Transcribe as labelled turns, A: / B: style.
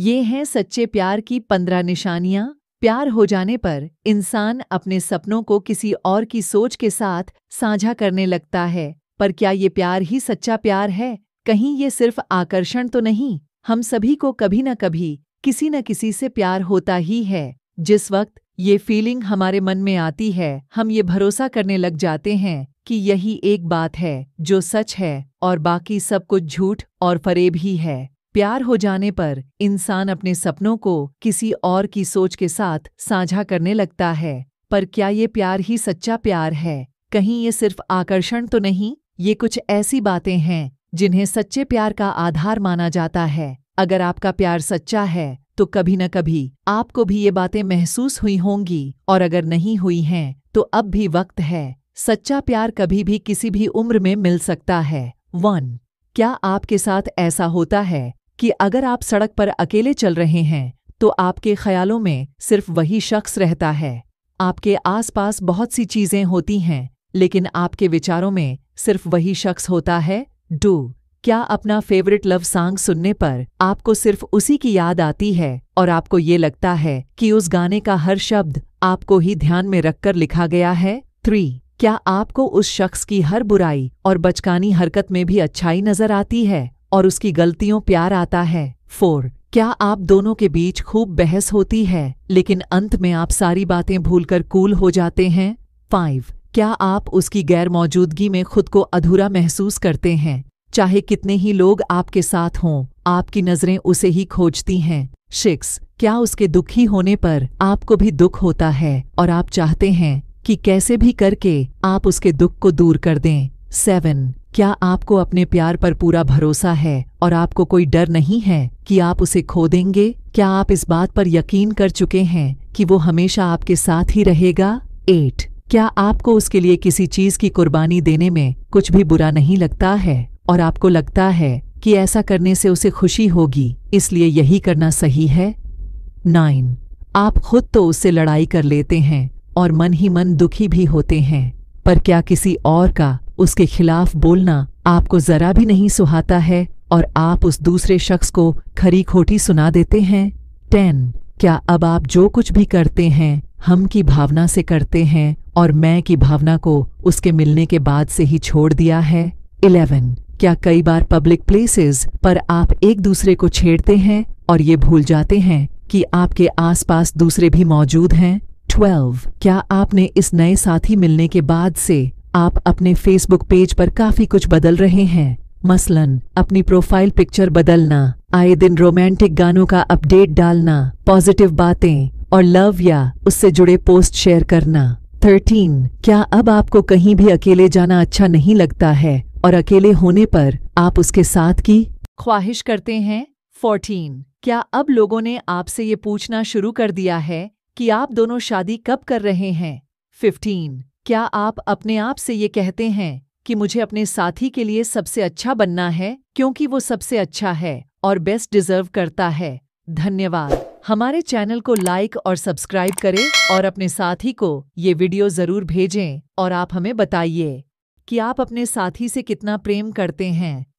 A: ये हैं सच्चे प्यार की पंद्रह निशानियां प्यार हो जाने पर इंसान अपने सपनों को किसी और की सोच के साथ साझा करने लगता है पर क्या ये प्यार ही सच्चा प्यार है कहीं ये सिर्फ आकर्षण तो नहीं हम सभी को कभी न कभी किसी न किसी से प्यार होता ही है जिस वक्त ये फीलिंग हमारे मन में आती है हम ये भरोसा करने लग जाते हैं कि यही एक बात है जो सच है और बाकी सब कुछ झूठ और फरेब ही है प्यार हो जाने पर इंसान अपने सपनों को किसी और की सोच के साथ साझा करने लगता है पर क्या ये प्यार ही सच्चा प्यार है कहीं ये सिर्फ आकर्षण तो नहीं ये कुछ ऐसी बातें हैं जिन्हें सच्चे प्यार का आधार माना जाता है अगर आपका प्यार सच्चा है तो कभी न कभी आपको भी ये बातें महसूस हुई होंगी और अगर नहीं हुई हैं तो अब भी वक्त है सच्चा प्यार कभी भी किसी भी उम्र में मिल सकता है वन क्या आपके साथ ऐसा होता है कि अगर आप सड़क पर अकेले चल रहे हैं तो आपके ख्यालों में सिर्फ वही शख्स रहता है आपके आसपास बहुत सी चीजें होती हैं लेकिन आपके विचारों में सिर्फ वही शख्स होता है डू क्या अपना फेवरेट लव सॉन्ग सुनने पर आपको सिर्फ उसी की याद आती है और आपको ये लगता है कि उस गाने का हर शब्द आपको ही ध्यान में रखकर लिखा गया है थ्री क्या आपको उस शख्स की हर बुराई और बचकानी हरकत में भी अच्छाई नजर आती है और उसकी गलतियों प्यार आता है फोर क्या आप दोनों के बीच खूब बहस होती है लेकिन अंत में आप सारी बातें भूलकर कूल हो जाते हैं फाइव क्या आप उसकी गैर मौजूदगी में खुद को अधूरा महसूस करते हैं चाहे कितने ही लोग आपके साथ हों आपकी नज़रें उसे ही खोजती हैं सिक्स क्या उसके दुखी होने पर आपको भी दुख होता है और आप चाहते हैं कि कैसे भी करके आप उसके दुख को दूर कर दें सेवन क्या आपको अपने प्यार पर पूरा भरोसा है और आपको कोई डर नहीं है कि आप उसे खो देंगे क्या आप इस बात पर यकीन कर चुके हैं कि वो हमेशा आपके साथ ही रहेगा एट क्या आपको उसके लिए किसी चीज की कुर्बानी देने में कुछ भी बुरा नहीं लगता है और आपको लगता है कि ऐसा करने से उसे खुशी होगी इसलिए यही करना सही है नाइन आप खुद तो उससे लड़ाई कर लेते हैं और मन ही मन दुखी भी होते हैं पर क्या किसी और का उसके खिलाफ बोलना आपको जरा भी नहीं सुहाता है और आप उस दूसरे शख्स को खरी खोटी सुना देते हैं टेन क्या अब आप जो कुछ भी करते हैं हम की भावना से करते हैं और मैं की भावना को उसके मिलने के बाद से ही छोड़ दिया है इलेवन क्या कई बार पब्लिक प्लेसेस पर आप एक दूसरे को छेड़ते हैं और ये भूल जाते हैं कि आपके आसपास दूसरे भी मौजूद हैं ट्वेल्व क्या आपने इस नए साथी मिलने के बाद से आप अपने फेसबुक पेज पर काफी कुछ बदल रहे हैं मसलन अपनी प्रोफाइल पिक्चर बदलना आए दिन रोमांटिक गानों का अपडेट डालना पॉजिटिव बातें और लव या उससे जुड़े पोस्ट शेयर करना थर्टीन क्या अब आपको कहीं भी अकेले जाना अच्छा नहीं लगता है और अकेले होने पर आप उसके साथ की ख्वाहिश करते हैं फोर्टीन क्या अब लोगों ने आपसे ये पूछना शुरू कर दिया है कि आप दोनों शादी कब कर रहे हैं फिफ्टीन क्या आप अपने आप से ये कहते हैं कि मुझे अपने साथी के लिए सबसे अच्छा बनना है क्योंकि वो सबसे अच्छा है और बेस्ट डिजर्व करता है धन्यवाद हमारे चैनल को लाइक और सब्सक्राइब करें और अपने साथी को ये वीडियो जरूर भेजें और आप हमें बताइए कि आप अपने साथी से कितना प्रेम करते हैं